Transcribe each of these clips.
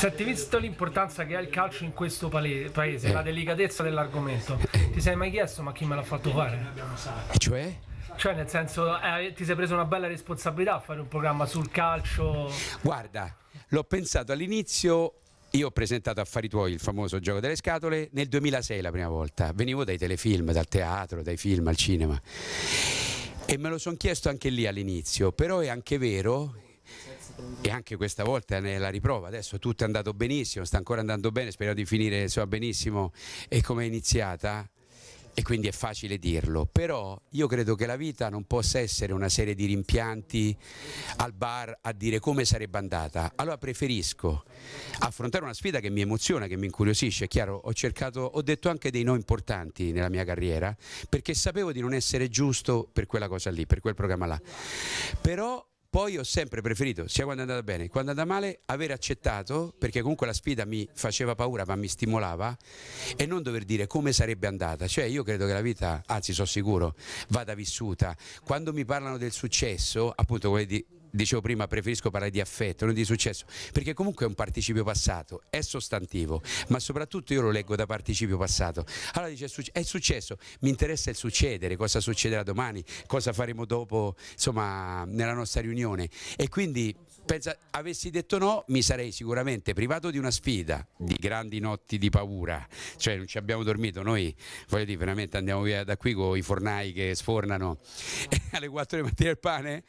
Senti, visto l'importanza che ha il calcio in questo paese, eh. la delicatezza dell'argomento, ti sei mai chiesto ma chi me l'ha fatto fare? Cioè? Cioè, nel senso, eh, ti sei preso una bella responsabilità a fare un programma sul calcio? Guarda, l'ho pensato all'inizio io ho presentato Affari tuoi, il famoso gioco delle scatole, nel 2006 la prima volta. Venivo dai telefilm, dal teatro, dai film al cinema. E me lo sono chiesto anche lì all'inizio, però è anche vero e anche questa volta nella riprova, adesso tutto è andato benissimo, sta ancora andando bene, speriamo di finire insomma, benissimo e come è iniziata e quindi è facile dirlo, però io credo che la vita non possa essere una serie di rimpianti al bar a dire come sarebbe andata, allora preferisco affrontare una sfida che mi emoziona, che mi incuriosisce, è chiaro, ho, cercato, ho detto anche dei no importanti nella mia carriera perché sapevo di non essere giusto per quella cosa lì, per quel programma là, però poi ho sempre preferito, sia quando è andata bene, quando è andata male, aver accettato, perché comunque la sfida mi faceva paura ma mi stimolava, e non dover dire come sarebbe andata. Cioè io credo che la vita, anzi sono sicuro, vada vissuta. Quando mi parlano del successo, appunto quelli di dicevo prima, preferisco parlare di affetto, non di successo, perché comunque è un participio passato, è sostantivo, ma soprattutto io lo leggo da participio passato. Allora dice, è successo, mi interessa il succedere, cosa succederà domani, cosa faremo dopo, insomma, nella nostra riunione. E quindi, pensa, avessi detto no, mi sarei sicuramente privato di una sfida, di grandi notti di paura, cioè non ci abbiamo dormito, noi, voglio dire, veramente andiamo via da qui con i fornai che sfornano alle 4 di mattina il pane,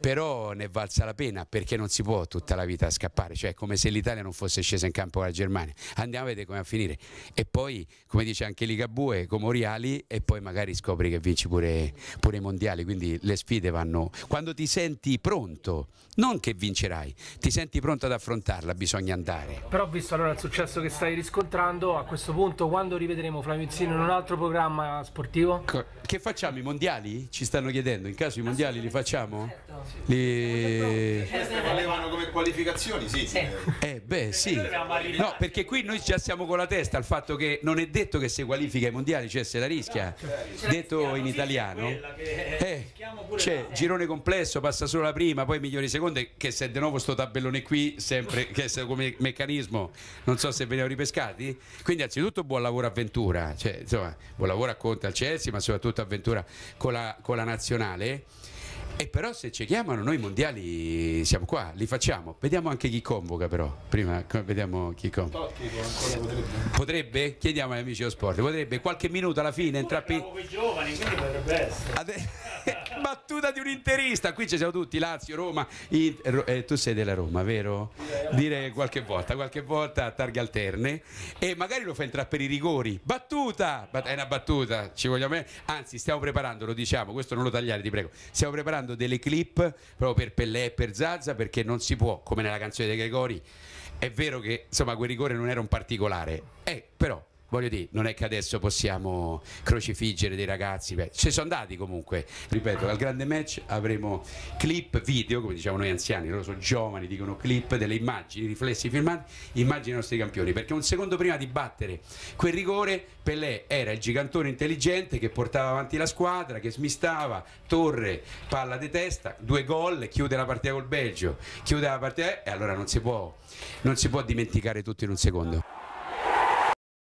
però... Ne è valsa la pena perché non si può tutta la vita scappare, cioè è come se l'Italia non fosse scesa in campo con la Germania. Andiamo a vedere come va a finire. E poi, come dice anche Ligabue, Oriali, e poi magari scopri che vinci pure, pure i mondiali, quindi le sfide vanno... Quando ti senti pronto, non che vincerai, ti senti pronto ad affrontarla, bisogna andare. Però visto allora il successo che stai riscontrando, a questo punto quando rivedremo Flavio in un altro programma sportivo? Che facciamo, i mondiali? Ci stanno chiedendo, in caso i mondiali li facciamo? Li e... Queste eh, valevano come qualificazioni, sì. sì. Eh, eh beh, sì. No, perché qui noi già siamo con la testa al fatto che non è detto che se qualifica i mondiali, cioè se la rischia. detto in italiano, eh, cioè, girone complesso, passa solo la prima, poi migliori seconde, che se di nuovo sto tabellone qui, sempre che se come meccanismo, non so se veniamo ripescati. Quindi anzitutto buon lavoro avventura, cioè, insomma, buon lavoro a Conte al Chelsea, ma soprattutto avventura con la, con la nazionale. E però se ci chiamano noi mondiali siamo qua, li facciamo. Vediamo anche chi convoca però. Prima vediamo chi convoca. Potrebbe. potrebbe? Chiediamo agli amici dello sport. Potrebbe qualche minuto alla fine entrare qui giovani, quindi potrebbe essere. Battuta di un interista, qui ci siamo tutti, Lazio, Roma. I... Eh, tu sei della Roma, vero? dire qualche volta, qualche volta a targhe alterne e magari lo fa entrare per i rigori. Battuta! È una battuta, ci vogliamo. Anzi, stiamo preparando, lo diciamo, questo non lo tagliare, ti prego. Stiamo preparando realizzando delle clip proprio per Pellè e per Zazza perché non si può, come nella canzone dei Gregori, è vero che insomma quel rigore non era un particolare, eh, però voglio dire, non è che adesso possiamo crocifiggere dei ragazzi, beh, ci sono andati comunque, ripeto, al grande match avremo clip video, come diciamo noi anziani, loro sono giovani, dicono clip delle immagini, riflessi filmati, immagini dei nostri campioni, perché un secondo prima di battere quel rigore Pelé era il gigantone intelligente che portava avanti la squadra, che smistava, torre, palla di testa, due gol, chiude la partita col Belgio, chiude la partita e allora non si può, non si può dimenticare tutto in un secondo.